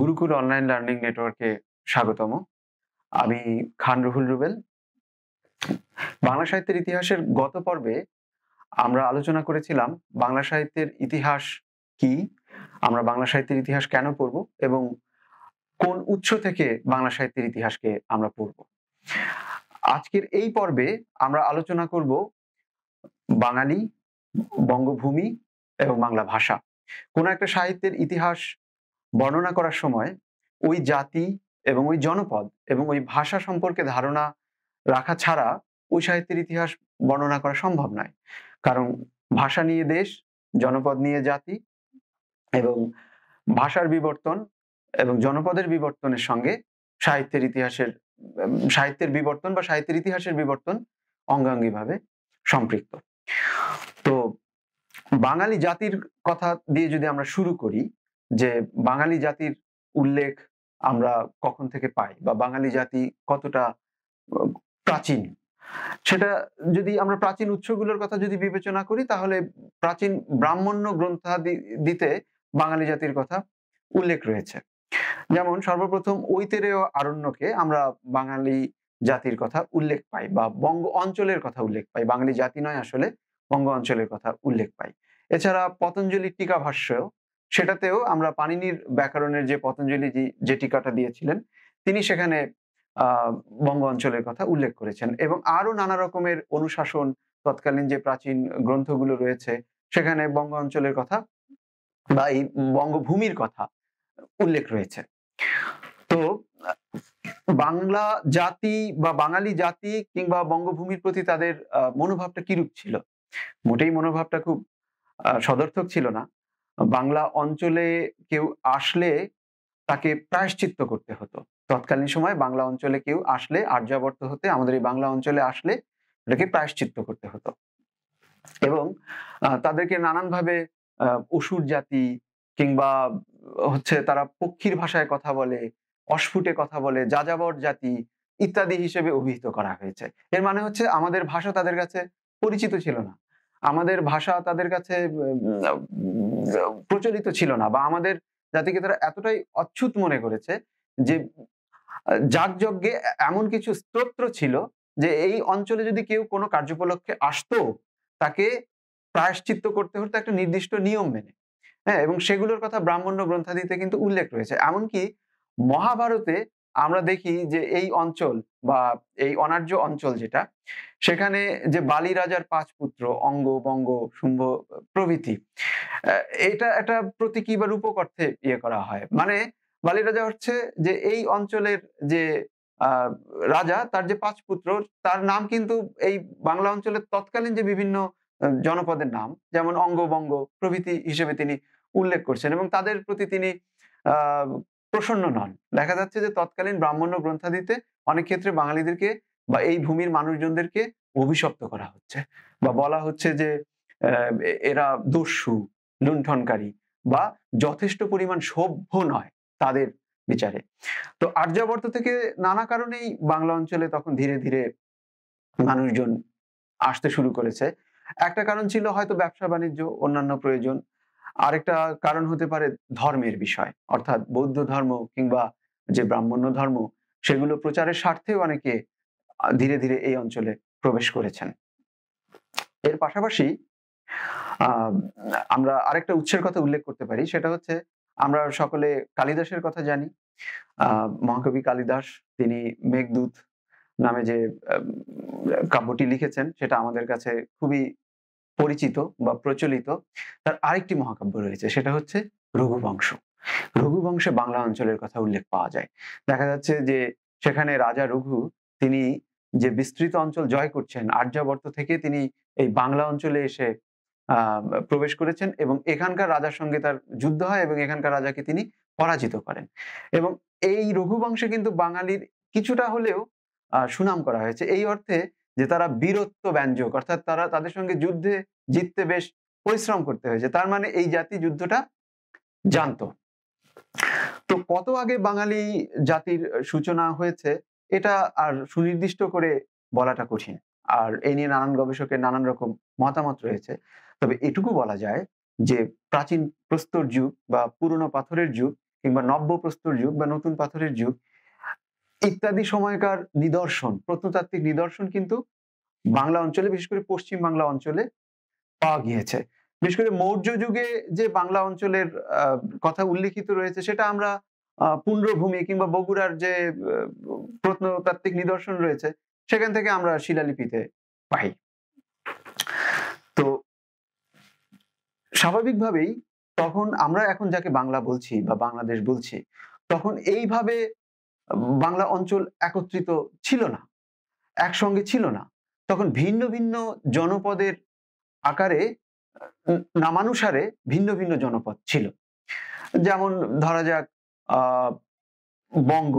Gurukul online learning নেটওয়ার্কে স্বাগতম আমি খান রুহুল রুবেল বাংলা সাহিত্যের ইতিহাসের গত পর্বে আমরা আলোচনা করেছিলাম বাংলা সাহিত্যের ইতিহাস কি আমরা বাংলা সাহিত্যের ইতিহাস কেন পড়ব এবং কোন উৎস থেকে বাংলা সাহিত্যের ইতিহাসকে আমরা পড়ব আজকের এই পর্বে আমরা আলোচনা করব বাঙালি বঙ্গভূমি এবং বাংলা ভাষা কোন একটা সাহিত্যের ইতিহাস বর্ণনা করার সময় ওই জাতি এবং ওই জনপদ এবং ওই ভাষা সম্পর্কে ধারণা রাখা ছাড়া ওই সাহিত্যের ইতিহাস বর্ণনা করা সম্ভব নয় কারণ ভাষা নিয়ে দেশ জনপদ নিয়ে জাতি এবং ভাষার বিবর্তন এবং জনপদের বিবর্তনের সঙ্গে সাহিত্যের ইতিহাসের সাহিত্যের বিবর্তন বা সাহিত্যের ইতিহাসের বিবর্তন অঙ্গাঙ্গিভাবে সম্পৃক্ত তো বাঙালি জাতির কথা দিয়ে যদি আমরা শুরু করি যে বাঙালি জাতির উল্লেখ আমরা কখন থেকে পাই বা বাঙালি জাতি কতটা প্রাচীন সেটা যদি আমরা প্রাচীন উৎসগুলোর কথা যদি বিবেচনা করি তাহলে প্রাচীন ব্রাহ্মণ্য গ্রন্থাদিতে বাঙালি জাতির কথা উল্লেখ রয়েছে যেমন সর্বপ্রথম ঐতেরেয় আরণ্যকে আমরা বাঙালি জাতির কথা উল্লেখ পাই বা বঙ্গ অঞ্চলের কথা উল্লেখ পাই বাঙালি জাতি নয় আসলে বঙ্গ অঞ্চলের কথা উল্লেখ পাই এছাড়া পতঞ্জলি টিকা ভাষ্য সেটাতেও আমরা পানিনির ব্যাকরণের যে পতঞ্জলি যে টিকাটা দিয়েছিলেন তিনি সেখানে বঙ্গ অঞ্চলের কথা উল্লেখ করেছেন এবং আরও নানা রকমের অনুশাসন তৎকালীন যে প্রাচীন গ্রন্থগুলো রয়েছে সেখানে বঙ্গ অঞ্চলের কথা বা এই বঙ্গভূমির কথা উল্লেখ রয়েছে তো বাংলা জাতি বা বাঙালি জাতি কিংবা বঙ্গভূমির প্রতি তাদের মনোভাবটা কিরূপ ছিল মোটেই মনোভাবটা খুব সদর্থক ছিল না বাংলা অঞ্চলে কেউ আসলে তাকে প্রায়শ্চিত্ত করতে হতো তৎকালীন সময় বাংলা অঞ্চলে কেউ আসলে আর্যাবর্ত হতে আমাদের এই বাংলা অঞ্চলে আসলে এটাকে প্রায়শ্চিত্ত করতে হতো এবং তাদেরকে নানানভাবে অসুর জাতি কিংবা হচ্ছে তারা পক্ষীর ভাষায় কথা বলে অস্ফুটে কথা বলে যাযাবর জাতি ইত্যাদি হিসেবে অভিহিত করা হয়েছে এর মানে হচ্ছে আমাদের ভাষা তাদের কাছে পরিচিত ছিল না আমাদের ভাষা তাদের কাছে প্রচলিত ছিল না বা আমাদের জাতিকে তারা এতটাই অচ্ছুত মনে করেছে যে যাগযজ্ঞে এমন কিছু স্তোত্র ছিল যে এই অঞ্চলে যদি কেউ কোনো কার্যপলক্ষে আসতো তাকে প্রায়শ্চিত্ত করতে হতো একটা নির্দিষ্ট নিয়ম মেনে হ্যাঁ এবং সেগুলোর কথা ব্রাহ্মণ্য গ্রন্থাদিতে কিন্তু উল্লেখ রয়েছে এমনকি মহাভারতে আমরা দেখি যে এই অঞ্চল বা এই অনার্য অঞ্চল যেটা সেখানে যে বালি রাজার পাঁচ পুত্র অঙ্গ বঙ্গ শুম্ভ প্রভৃতি এটা একটা প্রতীকী বা রূপক অর্থে ইয়ে করা হয় মানে বালি রাজা হচ্ছে যে এই অঞ্চলের যে রাজা তার যে পাঁচ পুত্র তার নাম কিন্তু এই বাংলা অঞ্চলের তৎকালীন যে বিভিন্ন জনপদের নাম যেমন অঙ্গবঙ্গ প্রভৃতি হিসেবে তিনি উল্লেখ করছেন এবং তাদের প্রতি তিনি প্রসন্ন নন দেখা যাচ্ছে যে তৎকালীন ব্রাহ্মণ্য গ্রন্থাদিতে অনেক ক্ষেত্রে বাঙালিদেরকে বা এই ভূমির মানুষজনদেরকে অভিশপ্ত করা হচ্ছে বা বলা হচ্ছে যে এরা দস্যু লুণ্ঠনকারী বা যথেষ্ট পরিমাণ সভ্য নয় তাদের বিচারে তো আর্যাবর্ত থেকে নানা কারণেই বাংলা অঞ্চলে তখন ধীরে ধীরে মানুষজন আসতে শুরু করেছে একটা কারণ ছিল হয়তো ব্যবসা বাণিজ্য অন্যান্য প্রয়োজন আরেকটা কারণ হতে পারে ধর্মের বিষয় অর্থাৎ বৌদ্ধ ধর্ম কিংবা যে ব্রাহ্মণ্য ধর্ম সেগুলো প্রচারের স্বার্থেও অনেকে ধীরে ধীরে এই অঞ্চলে প্রবেশ করেছেন এর পাশাপাশি আমরা আরেকটা উৎসের কথা উল্লেখ করতে পারি সেটা হচ্ছে আমরা সকলে কালিদাসের কথা জানি মহাকবি কালিদাস তিনি মেঘদূত নামে যে কাব্যটি লিখেছেন সেটা আমাদের কাছে খুবই পরিচিত বা প্রচলিত তার আরেকটি মহাকাব্য রয়েছে সেটা হচ্ছে রঘুবংশ রঘুবংশে বাংলা অঞ্চলের কথা উল্লেখ পাওয়া যায় দেখা যাচ্ছে যে সেখানে রাজা রঘু তিনি যে বিস্তৃত অঞ্চল জয় করছেন আর্যাবর্ত থেকে তিনি এই বাংলা অঞ্চলে এসে প্রবেশ করেছেন এবং এখানকার রাজার সঙ্গে তার যুদ্ধ হয় এবং এখানকার রাজাকে তিনি পরাজিত করেন এবং এই রঘুবংশে কিন্তু বাঙালির কিছুটা হলেও সুনাম করা হয়েছে এই অর্থে যে তারা বীরত্ব ব্যঞ্জক অর্থাৎ তারা তাদের সঙ্গে যুদ্ধে জিততে বেশ পরিশ্রম করতে হয়েছে তার মানে এই জাতি যুদ্ধটা জানতো তো কত আগে বাঙালি জাতির সূচনা হয়েছে এটা আর সুনির্দিষ্ট করে বলাটা কঠিন আর এই নিয়ে নানান গবেষকের নানান রকম মতামত রয়েছে তবে এটুকু বলা যায় যে প্রাচীন প্রস্তর যুগ বা পুরনো পাথরের যুগ কিংবা নব্য প্রস্তর যুগ বা নতুন পাথরের যুগ ইত্যাদি সময়কার নিদর্শন প্রত্নতাত্ত্বিক নিদর্শন কিন্তু বাংলা অঞ্চলে বিশেষ করে পশ্চিম বাংলা অঞ্চলে পাওয়া গিয়েছে বিশেষ করে মৌর্য যুগে যে বাংলা অঞ্চলের কথা উল্লেখিত রয়েছে সেটা আমরা পুণ্যভূমি কিংবা বগুড়ার যে প্রত্নতাত্ত্বিক নিদর্শন রয়েছে সেখান থেকে আমরা শিলালিপিতে পাই তো স্বাভাবিকভাবেই তখন আমরা এখন যাকে বাংলা বলছি বা বাংলাদেশ বলছি তখন এইভাবে বাংলা অঞ্চল একত্রিত ছিল না একসঙ্গে ছিল না তখন ভিন্ন ভিন্ন জনপদের আকারে নামানুসারে ভিন্ন ভিন্ন জনপদ ছিল যেমন ধরা যাক বঙ্গ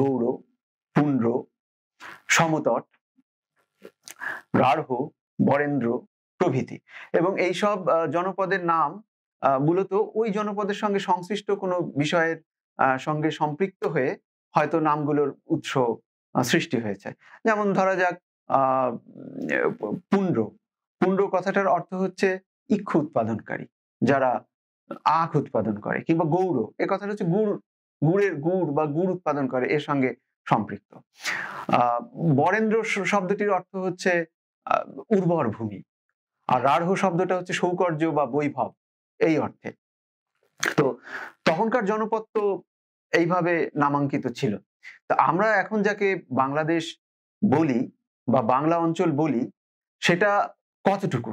গৌড় পুণ্ড্র সমতট গার্হ বরেন্দ্র প্রভৃতি এবং এইসব জনপদের নাম মূলত ওই জনপদের সঙ্গে সংশ্লিষ্ট কোনো বিষয়ের সঙ্গে সম্পৃক্ত হয়ে হয়তো নামগুলোর উৎস সৃষ্টি হয়েছে যেমন ধরা যাক পুণ্ড পুণ্ড কথাটার অর্থ হচ্ছে ইক্ষু উৎপাদনকারী যারা আখ উৎপাদন করে কিংবা গৌড় এ কথাটা হচ্ছে গুড় গুড়ের গুড় বা গুড় উৎপাদন করে এর সঙ্গে সম্পৃক্ত বরেন্দ্র শব্দটির অর্থ হচ্ছে উর্বর ভূমি আর রাঢ় শব্দটা হচ্ছে সৌকর্য বা বৈভব এই অর্থে তো তখনকার জনপদ তো এইভাবে নামাঙ্কিত ছিল তা আমরা এখন যাকে বাংলাদেশ বলি বা বাংলা অঞ্চল বলি সেটা কতটুকু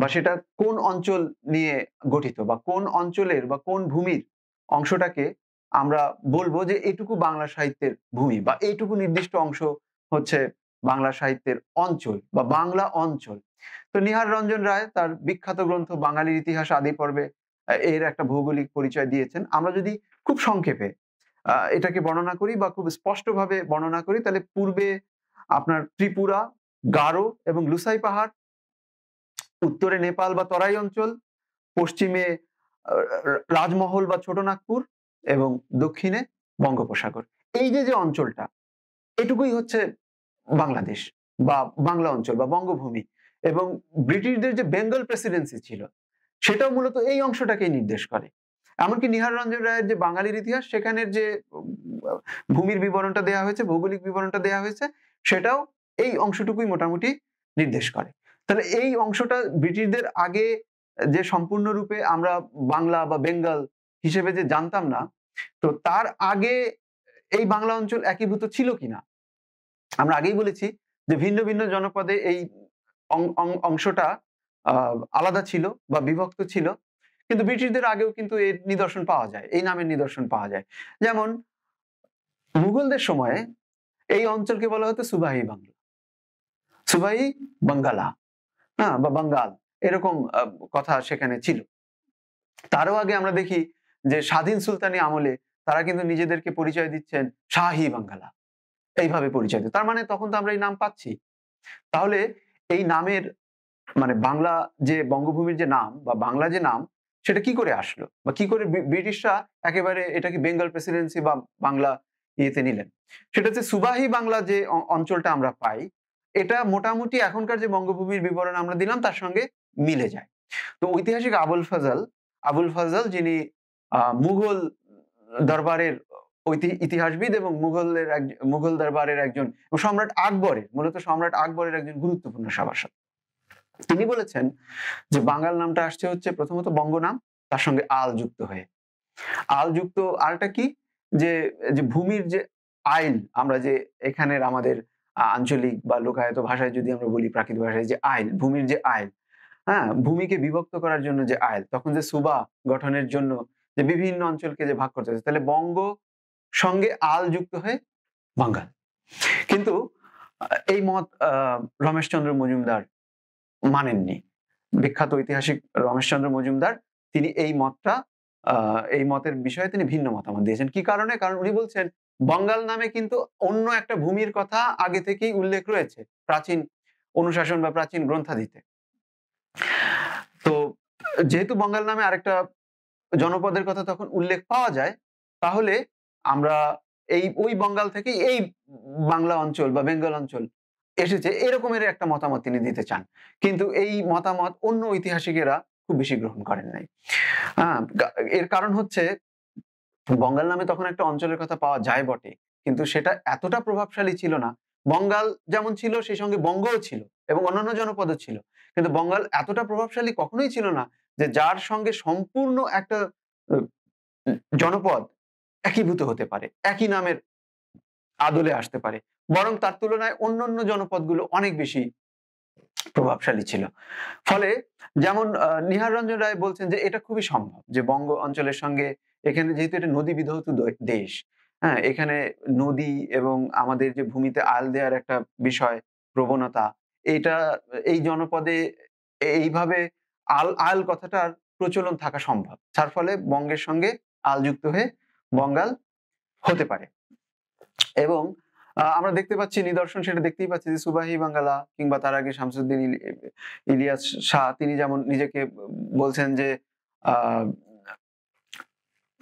বা সেটা কোন অঞ্চল নিয়ে গঠিত বা কোন অঞ্চলের বা কোন ভূমির অংশটাকে আমরা বলবো যে এটুকু বাংলা সাহিত্যের ভূমি বা এইটুকু নির্দিষ্ট অংশ হচ্ছে বাংলা সাহিত্যের অঞ্চল বা বাংলা অঞ্চল তো নিহার রঞ্জন রায় তার বিখ্যাত গ্রন্থ বাঙালির ইতিহাস আদি পর্বে এর একটা ভৌগোলিক পরিচয় দিয়েছেন আমরা যদি খুব সংক্ষেপে এটাকে বর্ণনা করি বা খুব স্পষ্টভাবে বর্ণনা করি তাহলে পূর্বে আপনার ত্রিপুরা গারো এবং লুসাই পাহাড় উত্তরে নেপাল বা তরাই অঞ্চল পশ্চিমে রাজমহল বা ছোট নাগপুর এবং দক্ষিণে বঙ্গোপসাগর এই যে যে অঞ্চলটা এটুকুই হচ্ছে বাংলাদেশ বা বাংলা অঞ্চল বা বঙ্গভূমি এবং ব্রিটিশদের যে বেঙ্গল প্রেসিডেন্সি ছিল সেটাও মূলত এই অংশটাকেই নির্দেশ করে এমনকি নিহার রঞ্জন রায়ের যে বাঙালির ইতিহাস সেখানের যে ভূমির বিবরণটা দেয়া হয়েছে ভৌগোলিক বিবরণটা দেয়া হয়েছে সেটাও এই অংশটুকুই মোটামুটি নির্দেশ করে তাহলে এই অংশটা ব্রিটিশদের আগে যে সম্পূর্ণরূপে আমরা বাংলা বা বেঙ্গল হিসেবে যে জানতাম না তো তার আগে এই বাংলা অঞ্চল একীভূত ছিল কিনা আমরা আগেই বলেছি যে ভিন্ন ভিন্ন জনপদে এই অংশটা আলাদা ছিল বা বিভক্ত ছিল কিন্তু ব্রিটিশদের আগেও কিন্তু এর নিদর্শন পাওয়া যায় এই নামের নিদর্শন পাওয়া যায় যেমন মুঘলদের সময়ে এই অঞ্চলকে বলা হতো সুবাহি বাংলা সুবাহি বাঙ্গালা হ্যাঁ বা বাঙ্গাল এরকম কথা সেখানে ছিল তারও আগে আমরা দেখি যে স্বাধীন সুলতানি আমলে তারা কিন্তু নিজেদেরকে পরিচয় দিচ্ছেন শাহি বাঙ্গালা এইভাবে পরিচয় তার মানে তখন তো আমরা এই নাম পাচ্ছি তাহলে এই নামের মানে বাংলা যে বঙ্গভূমির যে নাম বা বাংলা যে নাম সেটা কি করে আসলো বা কি করে ব্রিটিশরা একেবারে এটাকে বেঙ্গল প্রেসিডেন্সি বা বাংলা ইয়েতে নিলেন সেটা হচ্ছে সুবাহি বাংলা যে অঞ্চলটা আমরা পাই এটা মোটামুটি এখনকার যে বঙ্গভূমির বিবরণ আমরা দিলাম তার সঙ্গে মিলে যায় তো ঐতিহাসিক আবুল ফজল আবুল ফজল যিনি মুঘল দরবারের ইতিহাসবিদ এবং মুঘলদের মুঘল দরবারের একজন সম্রাট আকবরের মূলত সম্রাট আকবরের একজন গুরুত্বপূর্ণ সভাসদ তিনি বলেছেন যে বাঙাল নামটা আসছে হচ্ছে প্রথমত বঙ্গ নাম তার সঙ্গে আল যুক্ত হয়ে আল যুক্ত আলটা কি যে যে ভূমির যে আইল আমরা যে এখানের আমাদের আঞ্চলিক বা লোকায়ত ভাষায় যদি আমরা বলি প্রাকৃত ভাষায় যে আইল ভূমির যে আইল হ্যাঁ ভূমিকে বিভক্ত করার জন্য যে আইল তখন যে সুবা গঠনের জন্য যে বিভিন্ন অঞ্চলকে যে ভাগ করতে হচ্ছে তাহলে বঙ্গ সঙ্গে আল যুক্ত হয়ে বাঙ্গাল কিন্তু এই মত রমেশচন্দ্র মজুমদার মানেননি বিখ্যাত ঐতিহাসিক রমেশচন্দ্র মজুমদার তিনি এই মতটা এই মতের বিষয়ে তিনি ভিন্ন মতামত দিয়েছেন কি কারণে কারণ উনি বলছেন বঙ্গাল নামে কিন্তু অন্য একটা ভূমির কথা আগে থেকেই উল্লেখ রয়েছে প্রাচীন অনুশাসন বা প্রাচীন গ্রন্থাদিতে তো যেহেতু বঙ্গাল নামে আরেকটা জনপদের কথা তখন উল্লেখ পাওয়া যায় তাহলে আমরা এই ওই বঙ্গাল থেকে এই বাংলা অঞ্চল বা বেঙ্গল অঞ্চল এসেছে এরকমের একটা মতামত তিনি দিতে চান কিন্তু এই মতামত অন্য ঐতিহাসিকেরা খুব বেশি গ্রহণ করেন নাই এর কারণ হচ্ছে বঙ্গাল নামে তখন একটা অঞ্চলের কথা পাওয়া যায় বটে কিন্তু সেটা এতটা প্রভাবশালী ছিল না বঙ্গাল যেমন ছিল সেই সঙ্গে বঙ্গও ছিল এবং অন্যান্য জনপদও ছিল কিন্তু বঙ্গাল এতটা প্রভাবশালী কখনোই ছিল না যে যার সঙ্গে সম্পূর্ণ একটা জনপদ একীভূত হতে পারে একই নামের আদলে আসতে পারে বরং তার তুলনায় অন্যান্য জনপদগুলো অনেক বেশি প্রভাবশালী ছিল ফলে যেমন নিহার রঞ্জন রায় বলছেন যে এটা খুবই সম্ভব যে বঙ্গ অঞ্চলের সঙ্গে এখানে যেহেতু এটা নদী বিধৌত দেশ হ্যাঁ এখানে নদী এবং আমাদের যে ভূমিতে আল দেওয়ার একটা বিষয় প্রবণতা এটা এই জনপদে এইভাবে আল আল কথাটার প্রচলন থাকা সম্ভব যার ফলে বঙ্গের সঙ্গে আল যুক্ত হয়ে বঙ্গাল হতে পারে এবং আমরা দেখতে পাচ্ছি নিদর্শন সেটা দেখতেই পাচ্ছি যে সুবাহি বাঙ্গালা কিংবা তার আগে শামসুদ্দিন ইলিয়াস শাহ তিনি যেমন নিজেকে বলছেন যে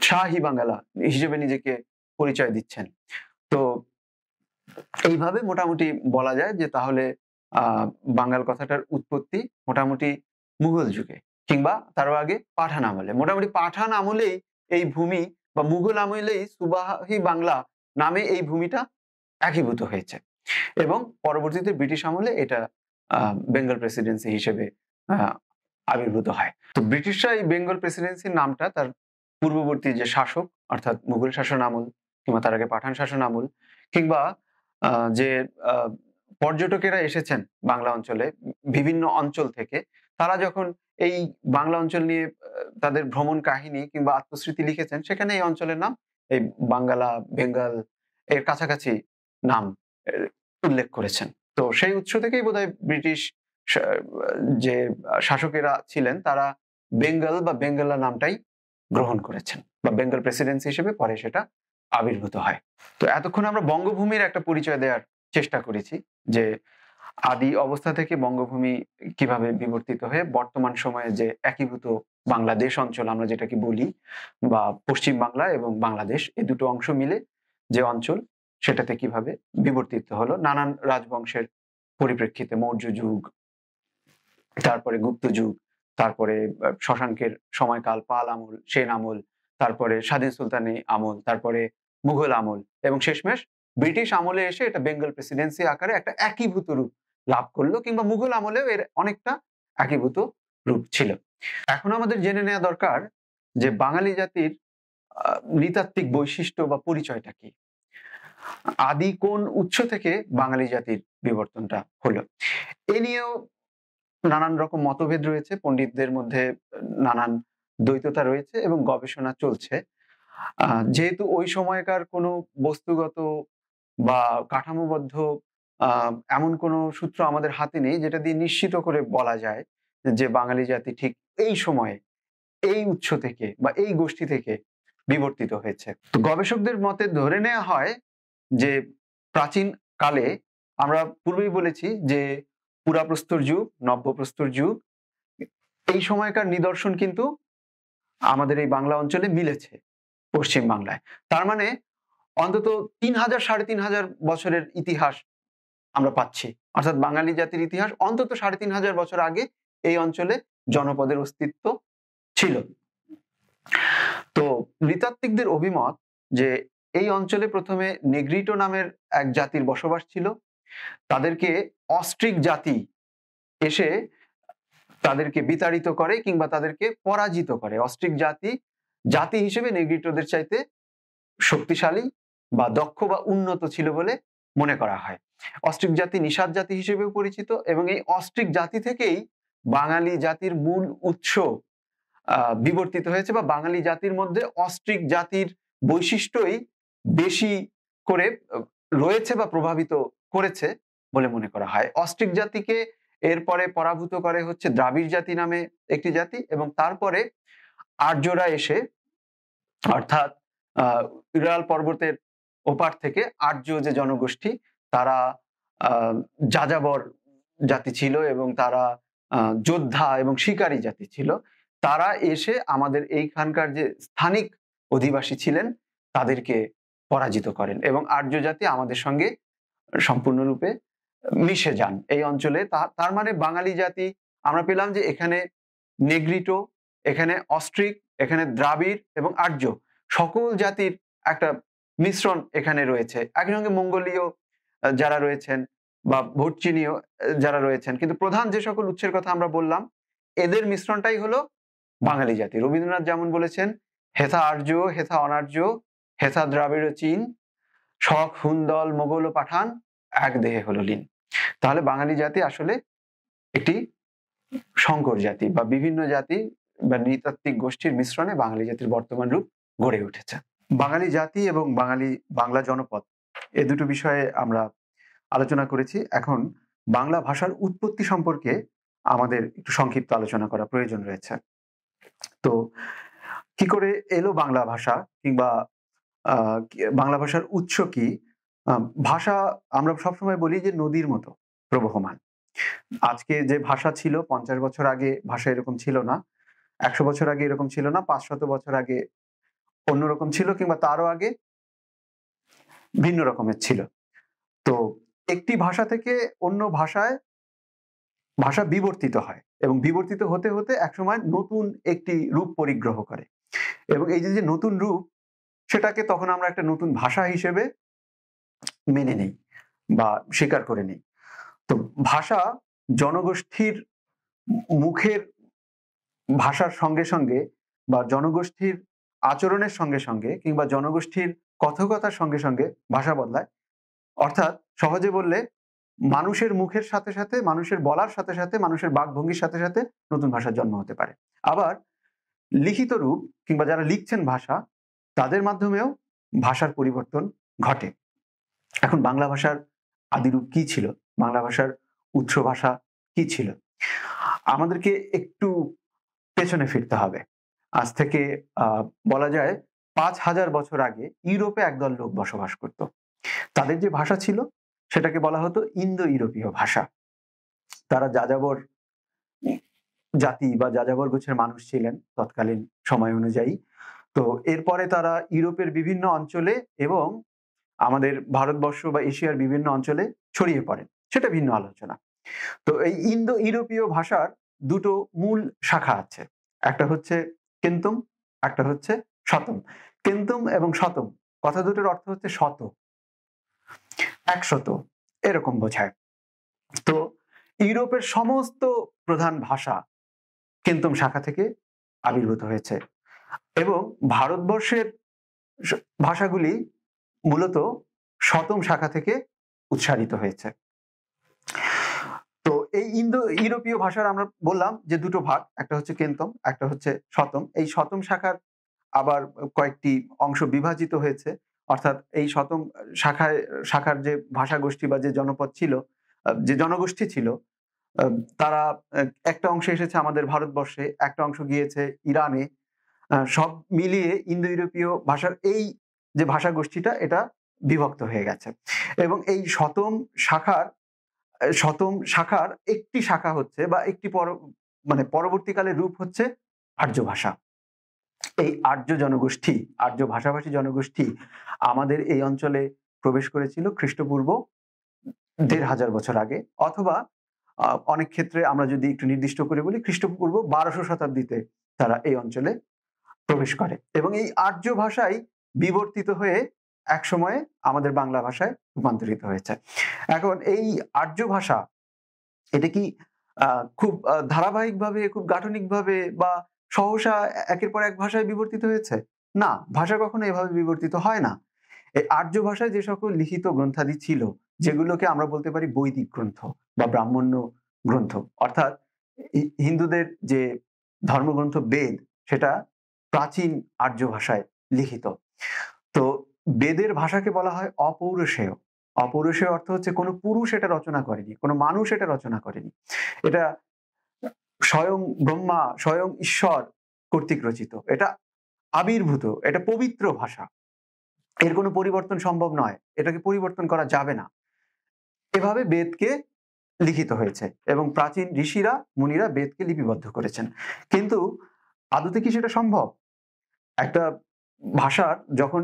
শাহি বাঙ্গালা হিসেবে নিজেকে পরিচয় দিচ্ছেন তো এইভাবে মোটামুটি বলা যায় যে তাহলে বাঙ্গাল কথাটার উৎপত্তি মোটামুটি মুঘল যুগে কিংবা তারও আগে পাঠান আমলে মোটামুটি পাঠান আমলেই এই ভূমি বা মুঘল আমলেই সুবাহি বাংলা নামে এই ভূমিটা একীভূত হয়েছে এবং পরবর্তীতে ব্রিটিশ আমলে এটা বেঙ্গল প্রেসিডেন্সি হিসেবে আবির্ভূত হয় তো ব্রিটিশরা এই বেঙ্গল প্রেসিডেন্সির নামটা তার পূর্ববর্তী যে শাসক অর্থাৎ মুঘল শাসন আমল কিংবা তার আগে পাঠান শাসন আমল কিংবা যে পর্যটকেরা এসেছেন বাংলা অঞ্চলে বিভিন্ন অঞ্চল থেকে তারা যখন এই বাংলা অঞ্চল নিয়ে তাদের ভ্রমণ কাহিনী কিংবা আত্মস্মৃতি লিখেছেন সেখানে এই অঞ্চলের নাম এই বাঙ্গালা বেঙ্গল এর কাছাকাছি নাম উল্লেখ করেছেন তো সেই উৎস থেকেই বোধহয় ব্রিটিশ যে শাসকেরা ছিলেন তারা বেঙ্গল বা বেঙ্গলা নামটাই গ্রহণ করেছেন বা বেঙ্গল প্রেসিডেন্সি হিসেবে পরে সেটা আবির্ভূত হয় তো এতক্ষণ আমরা বঙ্গভূমির একটা পরিচয় দেওয়ার চেষ্টা করেছি যে আদি অবস্থা থেকে বঙ্গভূমি কিভাবে বিবর্তিত হয়ে বর্তমান সময়ে যে একীভূত বাংলাদেশ অঞ্চল আমরা যেটাকে বলি বা পশ্চিম বাংলা এবং বাংলাদেশ এই দুটো অংশ মিলে যে অঞ্চল সেটাতে কিভাবে বিবর্তিত হলো নানান রাজবংশের পরিপ্রেক্ষিতে মৌর্য যুগ তারপরে গুপ্ত যুগ তারপরে শশাঙ্কের সময়কাল পাল আমল সেন আমল তারপরে স্বাধীন সুলতানি আমল তারপরে মুঘল আমল এবং শেষমেশ ব্রিটিশ আমলে এসে এটা বেঙ্গল প্রেসিডেন্সি আকারে একটা একীভূত রূপ লাভ করলো কিংবা মুঘল আমলেও এর অনেকটা একীভূত রূপ ছিল এখন আমাদের জেনে নেওয়া দরকার যে বাঙালি জাতির নৃতাত্ত্বিক বৈশিষ্ট্য বা পরিচয়টা কি আদি কোন উৎস থেকে বাঙালি জাতির বিবর্তনটা হলো এ নিয়েও নানান রকম মতভেদ রয়েছে পণ্ডিতদের মধ্যে নানান দ্বৈততা রয়েছে এবং গবেষণা চলছে যেহেতু ওই সময়কার কোনো বস্তুগত বা কাঠামোবদ্ধ এমন কোনো সূত্র আমাদের হাতে নেই যেটা দিয়ে নিশ্চিত করে বলা যায় যে বাঙালি জাতি ঠিক এই সময়ে এই উৎস থেকে বা এই গোষ্ঠী থেকে বিবর্তিত হয়েছে তো গবেষকদের মতে ধরে নেওয়া হয় যে প্রাচীন কালে আমরা পূর্বেই বলেছি যে পুরাপ্রস্তর যুগ নব্যপ্রস্তর যুগ এই সময়কার নিদর্শন কিন্তু আমাদের এই বাংলা অঞ্চলে মিলেছে পশ্চিম বাংলায় তার মানে অন্তত তিন হাজার সাড়ে তিন হাজার বছরের ইতিহাস আমরা পাচ্ছি অর্থাৎ বাঙালি জাতির ইতিহাস অন্তত সাড়ে তিন হাজার বছর আগে এই অঞ্চলে জনপদের অস্তিত্ব ছিল তো নৃতাত্ত্বিকদের অভিমত যে এই অঞ্চলে প্রথমে নেগ্রিটো নামের এক জাতির বসবাস ছিল তাদেরকে অস্ট্রিক জাতি এসে তাদেরকে বিতাড়িত করে কিংবা তাদেরকে পরাজিত করে অস্ট্রিক জাতি জাতি হিসেবে নেগ্রিটোদের চাইতে শক্তিশালী বা দক্ষ বা উন্নত ছিল বলে মনে করা হয় অস্ট্রিক জাতি নিষাদ জাতি হিসেবেও পরিচিত এবং এই অস্ট্রিক জাতি থেকেই বাঙালি জাতির মূল উৎস বিবর্তিত হয়েছে বা বাঙালি জাতির মধ্যে অস্ট্রিক জাতির বৈশিষ্ট্যই বেশি করে রয়েছে বা প্রভাবিত করেছে বলে মনে করা হয় অস্ট্রিক জাতিকে এরপরে পরাভূত করে হচ্ছে দ্রাবিড় জাতি নামে একটি জাতি এবং তারপরে আর্যরা এসে অর্থাৎ ইরাল পর্বতের ওপার থেকে আর্য যে জনগোষ্ঠী তারা যাযাবর জাতি ছিল এবং তারা যোদ্ধা এবং শিকারী জাতি ছিল তারা এসে আমাদের এইখানকার যে স্থানিক অধিবাসী ছিলেন তাদেরকে পরাজিত করেন এবং আর্য জাতি আমাদের সঙ্গে সম্পূর্ণরূপে মিশে যান এই অঞ্চলে তার মানে বাঙালি জাতি আমরা পেলাম যে এখানে নেগ্রিটো এখানে অস্ট্রিক এখানে দ্রাবিড় এবং আর্য সকল জাতির একটা মিশ্রণ এখানে রয়েছে একই সঙ্গে মঙ্গোলীয় যারা রয়েছেন বা ভোটচিনীয় যারা রয়েছেন কিন্তু প্রধান যে সকল উৎসের কথা আমরা বললাম এদের মিশ্রণটাই হলো বাঙালি জাতি রবীন্দ্রনাথ যেমন বলেছেন হেথা আর্য হেথা অনার্য হেসা দ্রাবিড় চীন শখ হুন্দল মোগল ও পাঠান এক দেহে হলো লীন তাহলে বাঙালি জাতি আসলে একটি শঙ্কর জাতি বা বিভিন্ন জাতি বা নৃতাত্ত্বিক গোষ্ঠীর মিশ্রণে বাঙালি জাতির বর্তমান রূপ গড়ে উঠেছে বাঙালি জাতি এবং বাঙালি বাংলা জনপদ এ দুটো বিষয়ে আমরা আলোচনা করেছি এখন বাংলা ভাষার উৎপত্তি সম্পর্কে আমাদের একটু সংক্ষিপ্ত আলোচনা করা প্রয়োজন রয়েছে তো কি করে এলো বাংলা ভাষা কিংবা বাংলা ভাষার উৎস কি ভাষা আমরা সবসময় বলি যে নদীর মতো প্রবহমান আজকে যে ভাষা ছিল পঞ্চাশ বছর আগে ভাষা এরকম ছিল না একশো বছর আগে এরকম ছিল না পাঁচশত বছর আগে অন্যরকম ছিল কিংবা তারও আগে ভিন্ন রকমের ছিল তো একটি ভাষা থেকে অন্য ভাষায় ভাষা বিবর্তিত হয় এবং বিবর্তিত হতে হতে একসময় নতুন একটি রূপ পরিগ্রহ করে এবং এই যে নতুন রূপ সেটাকে তখন আমরা একটা নতুন ভাষা হিসেবে মেনে নেই বা স্বীকার করে নেই তো ভাষা জনগোষ্ঠীর মুখের ভাষার সঙ্গে সঙ্গে বা জনগোষ্ঠীর আচরণের সঙ্গে সঙ্গে কিংবা জনগোষ্ঠীর কথকতার সঙ্গে সঙ্গে ভাষা বদলায় অর্থাৎ সহজে বললে মানুষের মুখের সাথে সাথে মানুষের বলার সাথে সাথে মানুষের বাকভঙ্গির সাথে সাথে নতুন ভাষার জন্ম হতে পারে আবার লিখিত রূপ কিংবা যারা লিখছেন ভাষা তাদের মাধ্যমেও ভাষার পরিবর্তন ঘটে এখন বাংলা ভাষার আদিরূপ কি ছিল বাংলা ভাষার উৎস ভাষা কি ছিল আমাদেরকে একটু পেছনে ফিরতে হবে আজ থেকে বলা যায় পাঁচ হাজার বছর আগে ইউরোপে একদল লোক বসবাস করত তাদের যে ভাষা ছিল সেটাকে বলা হতো ইন্দো ইউরোপীয় ভাষা তারা যাযাবর জাতি বা যাযাবর গোছের মানুষ ছিলেন তৎকালীন সময় অনুযায়ী তো এরপরে তারা ইউরোপের বিভিন্ন অঞ্চলে এবং আমাদের ভারতবর্ষ বা এশিয়ার বিভিন্ন অঞ্চলে ছড়িয়ে পড়ে সেটা ভিন্ন আলোচনা তো এই ইন্দো ইউরোপীয় ভাষার দুটো মূল শাখা আছে একটা হচ্ছে কেন্তুম একটা হচ্ছে শতম কেন্তুম এবং শতম কথা দুটোর অর্থ হচ্ছে শত একশত এরকম বোঝায় তো ইউরোপের সমস্ত প্রধান ভাষা কেন্তুম শাখা থেকে আবির্ভূত হয়েছে এবং ভারতবর্ষের ভাষাগুলি মূলত শতম শাখা থেকে উৎসারিত হয়েছে তো এই ইন্দো ইউরোপীয় ভাষার আমরা বললাম যে দুটো ভাগ একটা হচ্ছে কেন্তম একটা হচ্ছে সতম এই সতম শাখার আবার কয়েকটি অংশ বিভাজিত হয়েছে অর্থাৎ এই শতম শাখায় শাখার যে ভাষা গোষ্ঠী বা যে জনপদ ছিল যে জনগোষ্ঠী ছিল তারা একটা অংশ এসেছে আমাদের ভারতবর্ষে একটা অংশ গিয়েছে ইরানে সব মিলিয়ে ইন্দো ইউরোপীয় ভাষার এই যে ভাষা গোষ্ঠীটা এটা বিভক্ত হয়ে গেছে এবং এই শতম শাখার শতম শাখার একটি শাখা হচ্ছে বা একটি পর মানে পরবর্তীকালে রূপ হচ্ছে আর্য ভাষা এই আর্য জনগোষ্ঠী আর্য ভাষাভাষী জনগোষ্ঠী আমাদের এই অঞ্চলে প্রবেশ করেছিল খ্রিস্টপূর্ব দেড় হাজার বছর আগে অথবা অনেক ক্ষেত্রে আমরা যদি একটু নির্দিষ্ট করে বলি খ্রিস্টপূর্ব বারোশো শতাব্দীতে তারা এই অঞ্চলে প্রবেশ করে এবং এই আর্য ভাষাই বিবর্তিত হয়ে একসময়ে আমাদের বাংলা ভাষায় রূপান্তরিত হয়েছে এখন এই আর্য ভাষা এটা কি খুব ধারাবাহিকভাবে খুব গাঠনিকভাবে বা সহসা একের পর এক ভাষায় বিবর্তিত হয়েছে না ভাষা কখনো এভাবে বিবর্তিত হয় না এই আর্য ভাষায় যে সকল লিখিত গ্রন্থাদি ছিল যেগুলোকে আমরা বলতে পারি বৈদিক গ্রন্থ বা ব্রাহ্মণ্য গ্রন্থ অর্থাৎ হিন্দুদের যে ধর্মগ্রন্থ বেদ সেটা প্রাচীন আর্য ভাষায় লিখিত তো বেদের ভাষাকে বলা হয় অপৌরুষেয় অপৌরুষেয় অর্থ হচ্ছে কোনো পুরুষ এটা রচনা করেনি কোনো মানুষ এটা রচনা করেনি এটা স্বয়ং ব্রহ্মা স্বয়ং ঈশ্বর কর্তৃক রচিত এটা আবির্ভূত এটা পবিত্র ভাষা এর কোনো পরিবর্তন সম্ভব নয় এটাকে পরিবর্তন করা যাবে না এভাবে বেদকে লিখিত হয়েছে এবং প্রাচীন ঋষিরা মুনিরা বেদকে লিপিবদ্ধ করেছেন কিন্তু আদতে কি সেটা সম্ভব একটা ভাষার যখন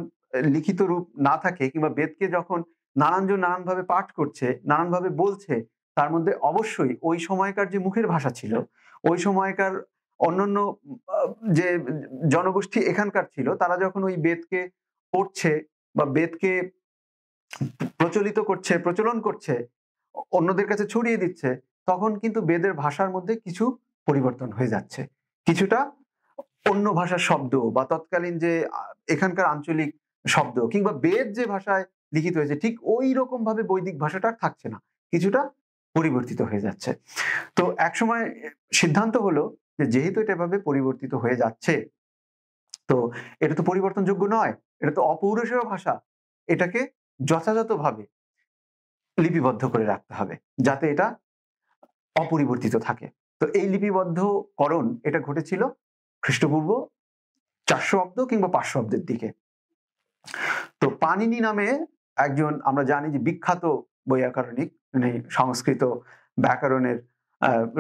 লিখিত রূপ না থাকে কিংবা বেদকে যখন নানানজন নানানভাবে পাঠ করছে নানানভাবে বলছে তার মধ্যে অবশ্যই ওই সময়কার যে মুখের ভাষা ছিল ওই সময়কার অন্যান্য যে জনগোষ্ঠী এখানকার ছিল তারা যখন ওই বেদকে পড়ছে বা বেদকে প্রচলিত করছে প্রচলন করছে অন্যদের কাছে ছড়িয়ে দিচ্ছে তখন কিন্তু বেদের ভাষার মধ্যে কিছু পরিবর্তন হয়ে যাচ্ছে কিছুটা অন্য ভাষার শব্দ বা তৎকালীন যে এখানকার আঞ্চলিক শব্দ কিংবা বেদ যে ভাষায় লিখিত হয়েছে ঠিক ওই রকম ভাবে বৈদিক ভাষাটা থাকছে না কিছুটা পরিবর্তিত হয়ে যাচ্ছে তো একসময় সিদ্ধান্ত হলো যে যেহেতু এটা এভাবে পরিবর্তিত হয়ে যাচ্ছে তো এটা তো পরিবর্তনযোগ্য নয় এটা তো অপৌরসেবা ভাষা এটাকে যথাযথভাবে লিপিবদ্ধ করে রাখতে হবে যাতে এটা অপরিবর্তিত থাকে তো এই লিপিবদ্ধকরণ এটা ঘটেছিল খ্রিস্টপূর্ব চারশো অব্দ কিংবা পাঁচশো অব্দের দিকে তো পানিনি নামে একজন আমরা জানি যে বিখ্যাত বৈয়াকরণিক মানে সংস্কৃত ব্যাকরণের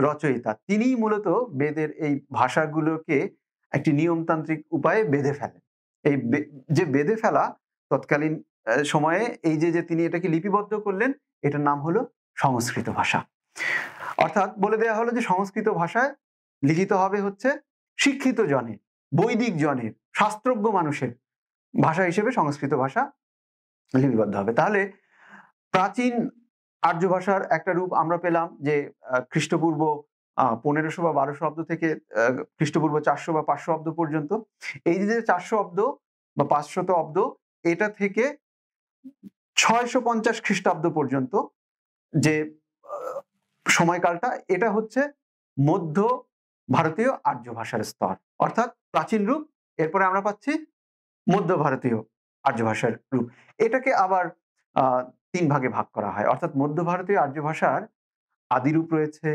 রচয়িতা তিনি মূলত বেদের এই ভাষাগুলোকে একটি নিয়মতান্ত্রিক উপায়ে বেঁধে ফেলেন এই যে বেঁধে ফেলা তৎকালীন সময়ে এই যে যে তিনি এটাকে লিপিবদ্ধ করলেন এটার নাম হলো সংস্কৃত ভাষা অর্থাৎ বলে দেয়া হলো যে সংস্কৃত ভাষায় লিখিত হবে হচ্ছে শিক্ষিত জনের বৈদিক জনের শাস্ত্রজ্ঞ মানুষের ভাষা হিসেবে সংস্কৃত ভাষা লিপিবদ্ধ হবে তাহলে প্রাচীন আর্য ভাষার একটা রূপ আমরা পেলাম যে খ্রিস্টপূর্ব পনেরোশো বা বারোশো অব্দ থেকে খ্রিস্টপূর্ব চারশো বা পাঁচশো অব্দ পর্যন্ত এই যে চারশো অব্দ বা পাঁচশত অব্দ এটা থেকে ছয়শো পঞ্চাশ খ্রিস্টাব্দ পর্যন্ত যে সময়কালটা এটা হচ্ছে মধ্য ভারতীয় আর্য ভাষার স্তর অর্থাৎ প্রাচীন রূপ এরপরে আমরা পাচ্ছি মধ্য ভারতীয় আর্য ভাষার রূপ এটাকে আবার তিন ভাগে ভাগ করা হয় অর্থাৎ মধ্য ভারতীয় আর্য ভাষার আদিরূপ রয়েছে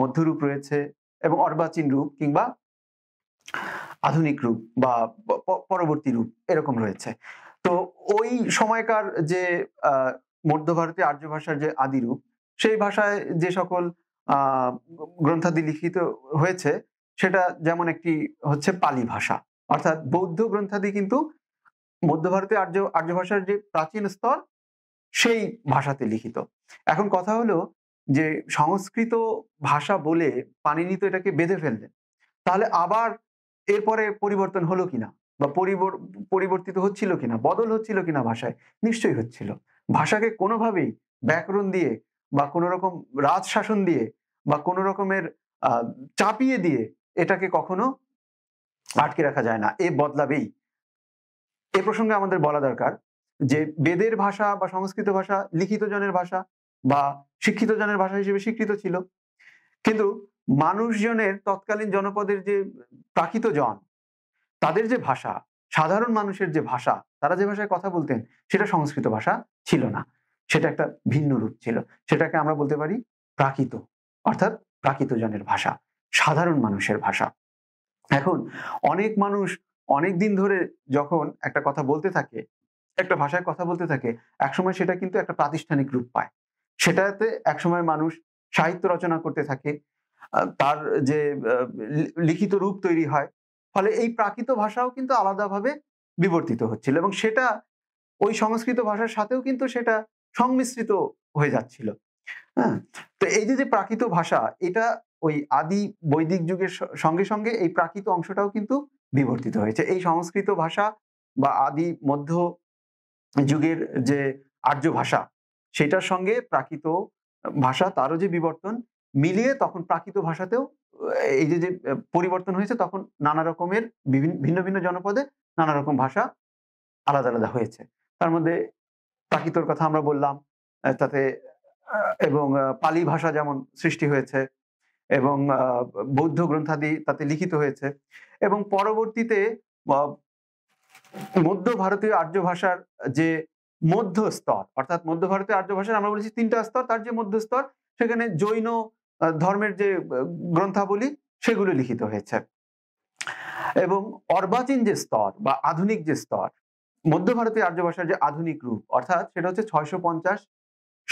মধ্যরূপ রয়েছে এবং অর্বাচীন রূপ কিংবা আধুনিক রূপ বা পরবর্তী রূপ এরকম রয়েছে তো ওই সময়কার যে মধ্য ভারতীয় আর্য ভাষার যে আদি রূপ সেই ভাষায় যে সকল গ্রন্থাদি লিখিত হয়েছে সেটা যেমন একটি হচ্ছে পালি ভাষা অর্থাৎ বৌদ্ধ গ্রন্থাদি কিন্তু মধ্য ভারতীয় আর্য আর্য ভাষার যে প্রাচীন স্তর সেই ভাষাতে লিখিত এখন কথা হলো যে সংস্কৃত ভাষা বলে পানিনি তো এটাকে বেঁধে ফেললেন তাহলে আবার এরপরে পরিবর্তন হলো কিনা বা পরিবর্তিত হচ্ছিল কিনা বদল হচ্ছিল কিনা ভাষায় নিশ্চয়ই হচ্ছিল ভাষাকে কোনোভাবেই ব্যাকরণ দিয়ে বা কোনো রকম রাজ শাসন দিয়ে বা কোনো রকমের চাপিয়ে দিয়ে এটাকে কখনো আটকে রাখা যায় না এ বদলাবেই এ প্রসঙ্গে আমাদের বলা দরকার যে বেদের ভাষা বা সংস্কৃত ভাষা লিখিত জনের ভাষা বা শিক্ষিত জনের ভাষা হিসেবে স্বীকৃত ছিল কিন্তু মানুষজনের তৎকালীন জনপদের যে প্রাকৃত জন তাদের যে ভাষা সাধারণ মানুষের যে ভাষা তারা যে ভাষায় কথা বলতেন সেটা সংস্কৃত ভাষা ছিল না সেটা একটা ভিন্ন রূপ ছিল সেটাকে আমরা বলতে পারি প্রাকৃত অর্থাৎ প্রাকৃত জনের ভাষা সাধারণ মানুষের ভাষা এখন অনেক মানুষ অনেক দিন ধরে যখন একটা কথা বলতে থাকে একটা ভাষায় কথা বলতে থাকে একসময় সেটা কিন্তু একটা প্রাতিষ্ঠানিক রূপ পায় সেটাতে একসময় মানুষ সাহিত্য রচনা করতে থাকে তার যে লিখিত রূপ তৈরি হয় ফলে এই প্রাকৃত ভাষাও কিন্তু আলাদাভাবে বিবর্তিত হচ্ছিল এবং সেটা ওই সংস্কৃত ভাষার সাথেও কিন্তু সেটা সংমিশ্রিত হয়ে যাচ্ছিল হ্যাঁ তো এই যে যে প্রাকৃত ভাষা এটা ওই আদি বৈদিক যুগের সঙ্গে সঙ্গে এই প্রাকৃত অংশটাও কিন্তু বিবর্তিত হয়েছে এই সংস্কৃত ভাষা বা আদি মধ্য যুগের যে আর্য ভাষা সেটার সঙ্গে প্রাকৃত ভাষা তারও যে বিবর্তন মিলিয়ে তখন প্রাকৃত ভাষাতেও এই যে যে পরিবর্তন হয়েছে তখন নানা রকমের বিভিন্ন ভিন্ন ভিন্ন জনপদে নানা রকম ভাষা আলাদা আলাদা হয়েছে তার মধ্যে প্রাকৃতর কথা আমরা বললাম তাতে এবং পালি ভাষা যেমন সৃষ্টি হয়েছে এবং বৌদ্ধ গ্রন্থাদি তাতে লিখিত হয়েছে এবং পরবর্তীতে মধ্য ভারতীয় আর্য ভাষার যে মধ্য স্তর অর্থাৎ মধ্য ভারতীয় আর্য ভাষার আমরা বলেছি তিনটা স্তর তার যে মধ্য স্তর সেখানে জৈন ধর্মের যে গ্রন্থাবলী সেগুলো লিখিত হয়েছে এবং অর্বাচীন যে স্তর বা আধুনিক যে স্তর মধ্য ভারতীয় আর্য ভাষার যে আধুনিক রূপ অর্থাৎ সেটা হচ্ছে ছয়শো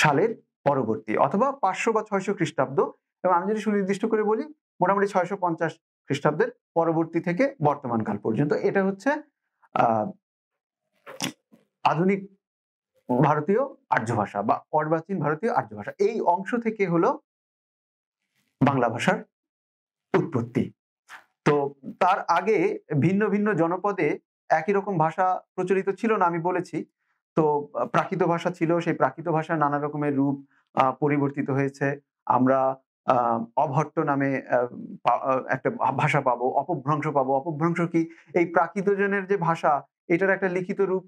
সালের পরবর্তী অথবা পাঁচশো বা ছয়শো খ্রিস্টাব্দ এবং আমি যদি সুনির্দিষ্ট করে বলি মোটামুটি ছয়শো পঞ্চাশ খ্রিস্টাব্দের পরবর্তী থেকে বর্তমানকাল পর্যন্ত এটা হচ্ছে আধুনিক ভারতীয় আর্য ভাষা বা অর্বাচীন ভারতীয় আর্য ভাষা এই অংশ থেকে হলো বাংলা ভাষার উৎপত্তি তো তার আগে ভিন্ন ভিন্ন জনপদে একই রকম ভাষা প্রচলিত ছিল না আমি বলেছি তো প্রাকৃত ভাষা ছিল সেই প্রাকৃত ভাষার নানা রকমের রূপ পরিবর্তিত হয়েছে আমরা অভট্ট নামে একটা ভাষা পাবো অপভ্রংশ পাবো অপভ্রংশ কি এই প্রাকৃতজনের যে ভাষা এটার একটা লিখিত রূপ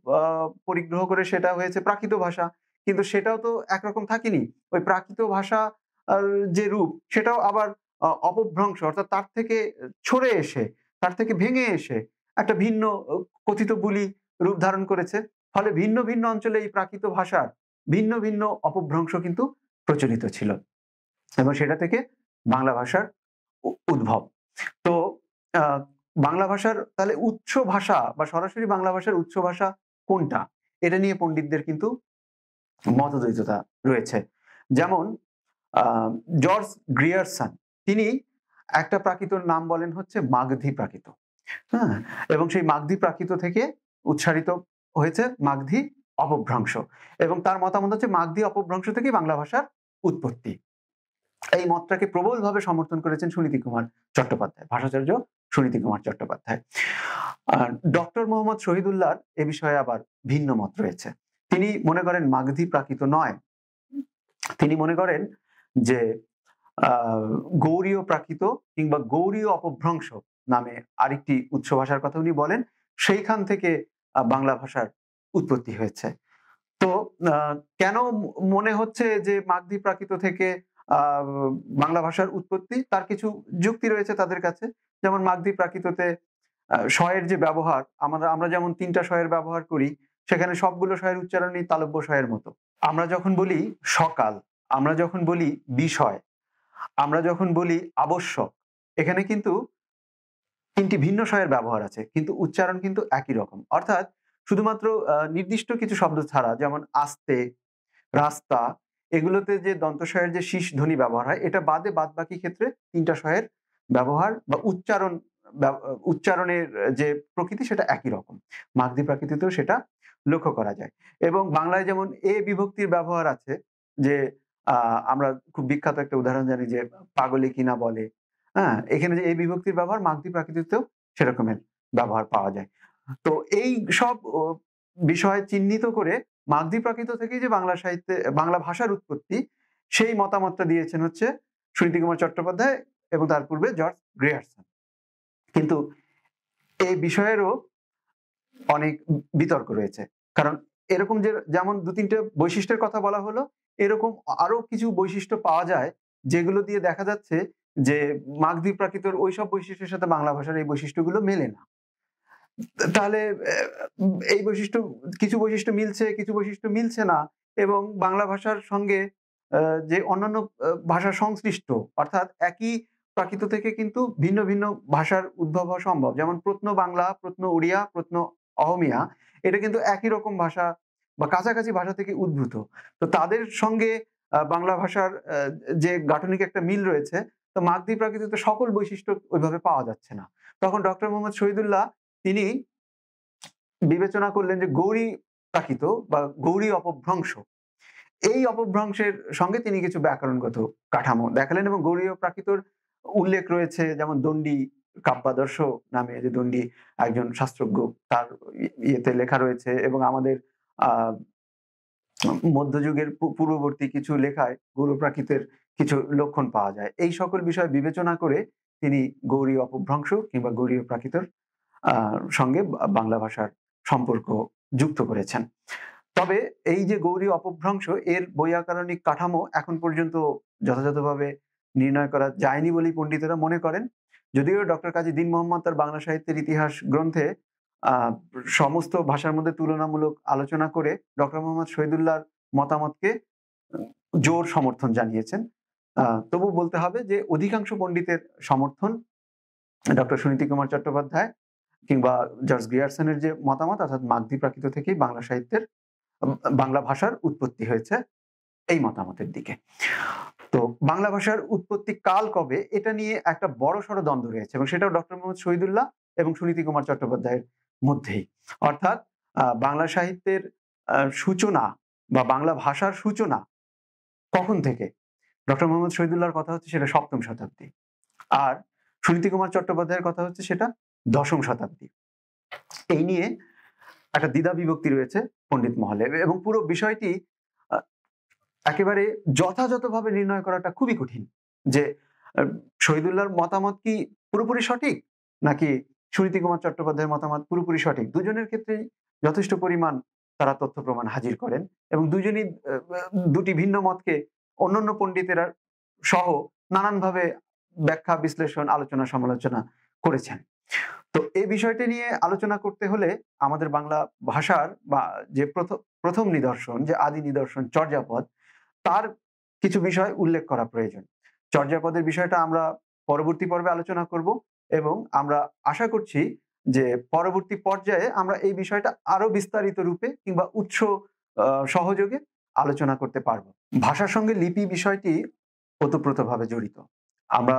পরিগ্রহ করে সেটা হয়েছে প্রাকৃত ভাষা কিন্তু সেটাও তো একরকম থাকেনি ওই প্রাকৃত ভাষা যে রূপ সেটাও আবার অপভ্রংশ অর্থাৎ তার থেকে ছড়ে এসে তার থেকে ভেঙে এসে একটা ভিন্ন কথিত বুলি রূপ ধারণ করেছে ফলে ভিন্ন ভিন্ন অঞ্চলে এই প্রাকৃত ভাষার ভিন্ন ভিন্ন অপভ্রংশ কিন্তু প্রচলিত ছিল এবং সেটা থেকে বাংলা ভাষার উদ্ভব তো বাংলা ভাষার তাহলে উচ্চ ভাষা বা সরাসরি বাংলা ভাষার উচ্চ ভাষা কোনটা এটা নিয়ে পণ্ডিতদের কিন্তু মতদ্বৈততা রয়েছে যেমন জর্জ গ্রিয়ারসন তিনি একটা প্রাকৃত নাম বলেন হচ্ছে মাগধি প্রাকৃত হ্যাঁ এবং সেই মাগধি প্রাকৃত থেকে উচ্চারিত হয়েছে মাগধি অপভ্রংশ এবং তার মতামত হচ্ছে মাগধি অপভ্রংশ থেকে বাংলা ভাষার উৎপত্তি এই মতটাকে প্রবলভাবে সমর্থন করেছেন সুনীতি কুমার চট্টোপাধ্যায় ভাষাচার্য সুনীতি কুমার চট্টোপাধ্যায় আর ডক্টর মোহাম্মদ শহীদুল্লাহর এ বিষয়ে আবার ভিন্ন মত রয়েছে তিনি মনে করেন মাগধি প্রাকৃত নয় তিনি মনে করেন যে আহ গৌরীয় প্রাকৃত কিংবা গৌরীয় অপভ্রংশ নামে আরেকটি উৎস ভাষার কথা উনি বলেন সেইখান থেকে বাংলা ভাষার উৎপত্তি হয়েছে তো কেন মনে হচ্ছে যে মাগধী প্রাকৃত থেকে বাংলা ভাষার উৎপত্তি তার কিছু যুক্তি রয়েছে তাদের কাছে যেমন মাগধী প্রাকৃততে শয়ের যে ব্যবহার আমরা আমরা যেমন তিনটা শয়ের ব্যবহার করি সেখানে সবগুলো শয়ের উচ্চারণই তালব্য শয়ের মতো আমরা যখন বলি সকাল আমরা যখন বলি বিষয় আমরা যখন বলি আবশ্যক এখানে কিন্তু তিনটি ভিন্ন স্বয়ের ব্যবহার আছে কিন্তু উচ্চারণ কিন্তু একই রকম অর্থাৎ শুধুমাত্র নির্দিষ্ট কিছু শব্দ ছাড়া যেমন আস্তে রাস্তা এগুলোতে যে দন্তস্বয়ের যে শীষ ধ্বনি ব্যবহার হয় এটা বাদে বাদ বাকি ক্ষেত্রে তিনটা স্বয়ের ব্যবহার বা উচ্চারণ উচ্চারণের যে প্রকৃতি সেটা একই রকম মাগধি প্রাকৃতিতেও সেটা লক্ষ্য করা যায় এবং বাংলায় যেমন এ বিভক্তির ব্যবহার আছে যে আমরা খুব বিখ্যাত একটা উদাহরণ জানি যে পাগলে কিনা বলে হ্যাঁ এখানে যে এই বিভক্তির ব্যবহার মাগধী প্রাকৃতিতেও সেরকমের ব্যবহার পাওয়া যায় তো এই সব বিষয় চিহ্নিত করে মাগধী প্রাকৃত থেকে যে বাংলা সাহিত্যে বাংলা ভাষার উৎপত্তি সেই মতামতটা দিয়েছেন হচ্ছে সুনীতি কুমার চট্টোপাধ্যায় এবং তার পূর্বে জর্জ গ্রেয়ারসন কিন্তু এই বিষয়েরও অনেক বিতর্ক রয়েছে কারণ এরকম যে যেমন দু তিনটে বৈশিষ্ট্যের কথা বলা হলো এরকম আরো কিছু বৈশিষ্ট্য পাওয়া যায় যেগুলো দিয়ে দেখা যাচ্ছে যে মাগধী প্রাকৃতর ওইসব বৈশিষ্ট্যের সাথে বাংলা ভাষার এই বৈশিষ্ট্যগুলো মেলে না তাহলে এই বৈশিষ্ট্য কিছু বৈশিষ্ট্য মিলছে কিছু বৈশিষ্ট্য মিলছে না এবং বাংলা ভাষার সঙ্গে যে অন্যান্য ভাষা সংশ্লিষ্ট অর্থাৎ একই প্রাকৃত থেকে কিন্তু ভিন্ন ভিন্ন ভাষার উদ্ভব হওয়া সম্ভব যেমন প্রত্ন বাংলা প্রত্ন উড়িয়া প্রত্ন অহমিয়া এটা কিন্তু একই রকম ভাষা বা কাছাকাছি ভাষা থেকে উদ্ভূত তো তাদের সঙ্গে বাংলা ভাষার যে গাঠনিক একটা মিল রয়েছে তো মাগধি প্রাকৃতিতে সকল বৈশিষ্ট্য ওইভাবে পাওয়া যাচ্ছে না তখন ডক্টর মোহাম্মদ শহীদুল্লাহ তিনি বিবেচনা করলেন যে গৌরী প্রাকৃত বা গৌরী অপভ্রংশ এই অপভ্রংশের সঙ্গে তিনি কিছু ব্যাকরণগত কাঠামো দেখালেন এবং গৌরী প্রাকৃতর উল্লেখ রয়েছে যেমন দণ্ডি কাব্যাদর্শ নামে যে দণ্ডী একজন শাস্ত্রজ্ঞ তার ইয়েতে লেখা রয়েছে এবং আমাদের আহ মধ্যযুগের পূর্ববর্তী কিছু লেখায় গৌরপ্রাকৃতের কিছু লক্ষণ পাওয়া যায় এই সকল বিষয় বিবেচনা করে তিনি গৌরী অপভ্রংশ কিংবা গৌরী প্রাকৃতর সঙ্গে বাংলা ভাষার সম্পর্ক যুক্ত করেছেন তবে এই যে গৌরী অপভ্রংশ এর বৈয়াকরণিক কাঠামো এখন পর্যন্ত যথাযথভাবে নির্ণয় করা যায়নি বলেই পণ্ডিতেরা মনে করেন যদিও ডক্টর কাজী দিন মোহাম্মদ তার বাংলা সাহিত্যের ইতিহাস গ্রন্থে সমস্ত ভাষার মধ্যে তুলনামূলক আলোচনা করে ডক্টর মোহাম্মদ শহীদুল্লাহর মতামতকে জোর সমর্থন জানিয়েছেন তবু বলতে হবে যে অধিকাংশ পণ্ডিতের সমর্থন ডক্টর সুনীতি কুমার চট্টোপাধ্যায় কিংবা জর্জ গিয়ারসনের যে মতামত অর্থাৎ মাগধি প্রাকৃত থেকেই বাংলা সাহিত্যের বাংলা ভাষার উৎপত্তি হয়েছে এই মতামতের দিকে তো বাংলা ভাষার উৎপত্তি কাল কবে এটা নিয়ে একটা বড় সড় দ্বন্দ্ব রয়েছে এবং সেটাও ডক্টর মোহাম্মদ শহীদুল্লাহ এবং সুনীতি কুমার চট্টোপাধ্যায়ের মধ্যেই অর্থাৎ বাংলা সাহিত্যের সূচনা বা বাংলা ভাষার সূচনা কখন থেকে ডক্টর মোহাম্মদ শহীদুল্লাহর কথা হচ্ছে সেটা সপ্তম শতাব্দী আর সুনীতি কুমার চট্টোপাধ্যায়ের কথা হচ্ছে সেটা দশম শতাব্দী এই নিয়ে একটা দ্বিধা বিভক্তি রয়েছে পণ্ডিত মহলে এবং পুরো বিষয়টি একেবারে যথাযথভাবে নির্ণয় করাটা খুবই কঠিন যে শহীদুল্লাহর মতামত কি পুরোপুরি সঠিক নাকি সুনীতি কুমার চট্টোপাধ্যায়ের মতামত পুরোপুরি সঠিক দুজনের ক্ষেত্রেই যথেষ্ট পরিমাণ তারা তথ্য প্রমাণ হাজির করেন এবং দুজনই দুটি ভিন্ন মতকে অন্যান্য পণ্ডিতেরা সহ নানানভাবে ব্যাখ্যা বিশ্লেষণ আলোচনা সমালোচনা করেছেন তো এই বিষয়টি নিয়ে আলোচনা করতে হলে আমাদের বাংলা ভাষার বা যে প্রথম নিদর্শন যে আদি নিদর্শন চর্যাপদ তার কিছু বিষয় উল্লেখ করা প্রয়োজন চর্যাপদের বিষয়টা আমরা পরবর্তী পর্বে আলোচনা করব এবং আমরা আশা করছি যে পরবর্তী পর্যায়ে আমরা এই বিষয়টা আরো বিস্তারিত রূপে কিংবা উৎস সহযোগে আলোচনা করতে পারবো ভাষার সঙ্গে লিপি বিষয়টি ওতপ্রোতভাবে জড়িত আমরা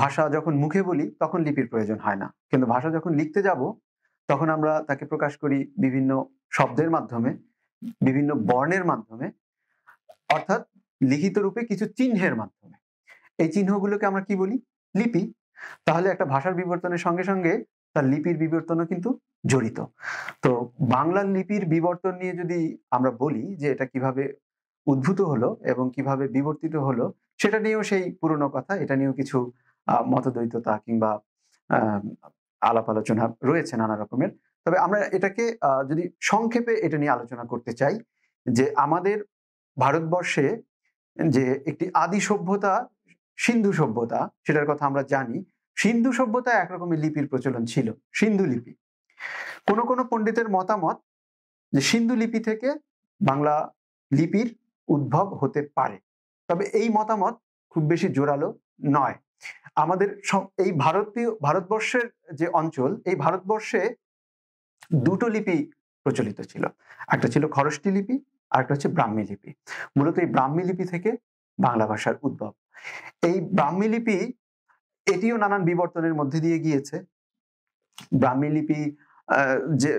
ভাষা যখন মুখে বলি তখন লিপির প্রয়োজন হয় না কিন্তু ভাষা যখন লিখতে যাব তখন আমরা তাকে প্রকাশ করি বিভিন্ন শব্দের মাধ্যমে বিভিন্ন বর্ণের মাধ্যমে অর্থাৎ লিখিত রূপে কিছু চিহ্নের মাধ্যমে এই চিহ্নগুলোকে আমরা কি বলি লিপি তাহলে একটা ভাষার বিবর্তনের সঙ্গে সঙ্গে তার লিপির বিবর্তনও কিন্তু জড়িত তো বাংলা লিপির বিবর্তন নিয়ে যদি আমরা বলি যে এটা কিভাবে উদ্ভূত হলো এবং কিভাবে বিবর্তিত হলো সেটা নিয়েও সেই পুরনো কথা এটা নিয়েও কিছু মতদ্বৈততা কিংবা আলাপ আলোচনা রয়েছে নানা রকমের তবে আমরা এটাকে যদি সংক্ষেপে এটা নিয়ে আলোচনা করতে চাই যে আমাদের ভারতবর্ষে যে একটি আদি সভ্যতা সিন্ধু সভ্যতা সেটার কথা আমরা জানি সিন্ধু সভ্যতা একরকমের লিপির প্রচলন ছিল সিন্ধু লিপি কোনো কোনো পণ্ডিতের মতামত যে সিন্ধু লিপি থেকে বাংলা লিপির উদ্ভব হতে পারে তবে এই মতামত খুব বেশি জোরালো নয় আমাদের এই ভারতীয় ভারতবর্ষের যে অঞ্চল এই ভারতবর্ষে দুটো লিপি প্রচলিত ছিল একটা ছিল খরষ্টি লিপি আর একটা হচ্ছে ব্রাহ্মী লিপি মূলত এই ব্রাহ্মী লিপি থেকে বাংলা ভাষার উদ্ভব এই ব্রাহ্মী লিপি এটিও নানান বিবর্তনের মধ্যে দিয়ে গিয়েছে ব্রাহ্মী লিপি যে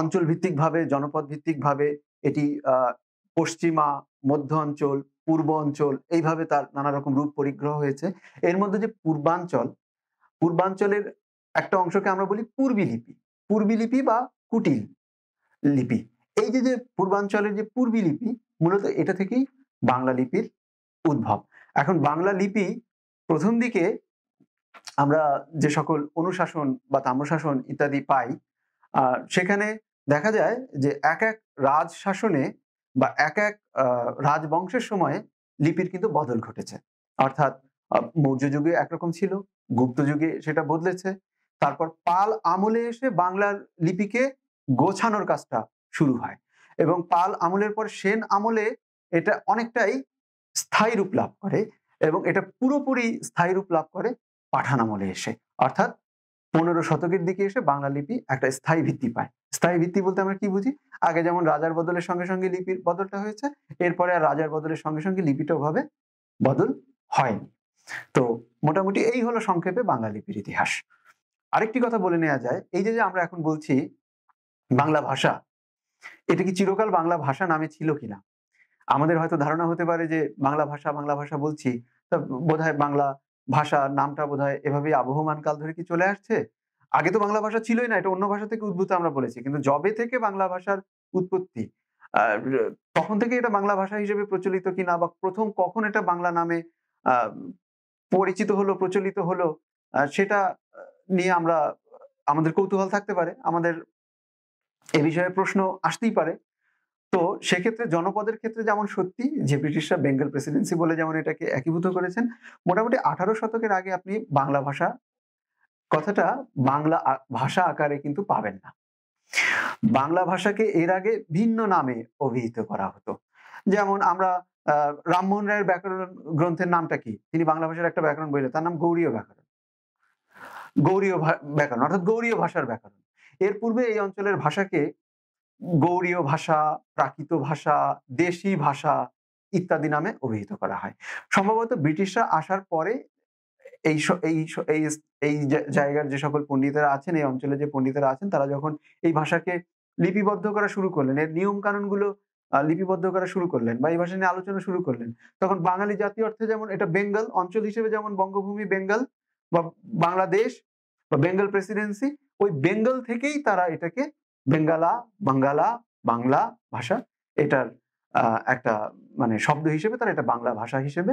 অঞ্চল ভাবে জনপদ ভাবে এটি পশ্চিমা মধ্য অঞ্চল পূর্ব অঞ্চল এইভাবে তার নানা রকম রূপ পরিগ্রহ হয়েছে এর মধ্যে যে পূর্বাঞ্চল পূর্বাঞ্চলের একটা অংশকে আমরা বলি পূর্বী লিপি পূর্বী লিপি বা কুটিল লিপি এই যে যে পূর্বাঞ্চলের যে পূর্বী লিপি মূলত এটা থেকেই বাংলা লিপির উদ্ভব এখন বাংলা লিপি প্রথম দিকে আমরা যে সকল অনুশাসন বা তাম্রশাসন ইত্যাদি পাই সেখানে দেখা যায় যে এক এক রাজ শাসনে বা এক এক রাজবংশের সময়ে লিপির কিন্তু বদল ঘটেছে অর্থাৎ মৌর্য যুগে একরকম ছিল গুপ্ত যুগে সেটা বদলেছে তারপর পাল আমলে এসে বাংলার লিপিকে গোছানোর কাজটা শুরু হয় এবং পাল আমলের পর সেন আমলে এটা অনেকটাই স্থায়ী রূপ লাভ করে এবং এটা পুরোপুরি স্থায়ী রূপ লাভ করে পাঠান আমলে এসে অর্থাৎ পনেরো শতকের দিকে এসে বাংলা লিপি একটা স্থায়ী ভিত্তি পায় স্থায়ী ভিত্তি বলতে আমরা কি বুঝি আগে যেমন রাজার বদলের সঙ্গে সঙ্গে লিপির বদলটা হয়েছে এরপরে আর রাজার বদলের সঙ্গে সঙ্গে লিপিটাও ভাবে বদল হয়নি তো মোটামুটি এই হলো সংক্ষেপে বাংলা লিপির ইতিহাস আরেকটি কথা বলে নেওয়া যায় এই যে আমরা এখন বলছি বাংলা ভাষা এটা কি চিরকাল বাংলা ভাষা নামে ছিল কিনা আমাদের হয়তো ধারণা হতে পারে যে বাংলা ভাষা বাংলা ভাষা বলছি তা বোধহয় বাংলা ভাষা নামটা বোধহয় এভাবে আবহমান কাল ধরে কি চলে আসছে আগে তো বাংলা ভাষা ছিলই না এটা অন্য ভাষা থেকে উদ্ভূত আমরা বলেছি কিন্তু জবে থেকে বাংলা ভাষার উৎপত্তি তখন থেকে এটা বাংলা ভাষা হিসেবে প্রচলিত কিনা বা প্রথম কখন এটা বাংলা নামে পরিচিত হলো প্রচলিত হলো সেটা নিয়ে আমরা আমাদের কৌতূহল থাকতে পারে আমাদের এ বিষয়ে প্রশ্ন আসতেই পারে তো সেক্ষেত্রে জনপদের ক্ষেত্রে যেমন সত্যি যে ব্রিটিশরা বেঙ্গল প্রেসিডেন্সি বলে যেমন এটাকে একীভূত করেছেন মোটামুটি আঠারো শতকের আগে আপনি বাংলা ভাষা কথাটা বাংলা ভাষা আকারে কিন্তু পাবেন না বাংলা ভাষাকে এর আগে ভিন্ন নামে অভিহিত করা হতো যেমন আমরা রামমোহন রায়ের ব্যাকরণ গ্রন্থের নামটা কি তিনি বাংলা ভাষার একটা ব্যাকরণ বইলেন তার নাম গৌরীয় ব্যাকরণ গৌরীয় ব্যাকরণ অর্থাৎ গৌরীয় ভাষার ব্যাকরণ এর পূর্বে এই অঞ্চলের ভাষাকে গৌরীয় ভাষা প্রাকৃত ভাষা দেশি ভাষা ইত্যাদি নামে অভিহিত করা হয় সম্ভবত ব্রিটিশরা আসার পরে এই এই এই জায়গার যে সকল পণ্ডিতেরা আছেন এই অঞ্চলে যে পণ্ডিতেরা আছেন তারা যখন এই ভাষাকে লিপিবদ্ধ করা শুরু করলেন এর নিয়ম কানুনগুলো লিপিবদ্ধ করা শুরু করলেন বা এই ভাষা নিয়ে আলোচনা শুরু করলেন তখন বাঙালি জাতি অর্থে যেমন এটা বেঙ্গল অঞ্চল হিসেবে যেমন বঙ্গভূমি বেঙ্গল বা বাংলাদেশ বা বেঙ্গল প্রেসিডেন্সি ওই বেঙ্গল থেকেই তারা এটাকে বেঙ্গালা বাঙ্গালা বাংলা ভাষা এটার একটা মানে শব্দ হিসেবে তারা এটা বাংলা ভাষা হিসেবে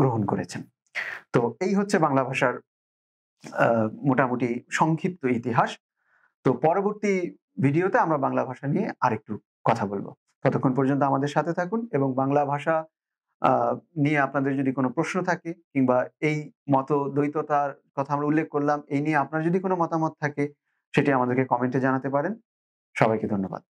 গ্রহণ করেছেন তো এই হচ্ছে বাংলা ভাষার মোটামুটি সংক্ষিপ্ত ইতিহাস তো পরবর্তী ভিডিওতে আমরা বাংলা ভাষা নিয়ে আরেকটু কথা বলবো ততক্ষণ পর্যন্ত আমাদের সাথে থাকুন এবং বাংলা ভাষা নিয়ে আপনাদের যদি কোনো প্রশ্ন থাকে কিংবা এই মতো দ্বৈততার কথা আমরা উল্লেখ করলাম এই নিয়ে আপনার যদি কোনো মতামত থাকে সেটি আমাদেরকে কমেন্টে জানাতে পারেন সবাইকে ধন্যবাদ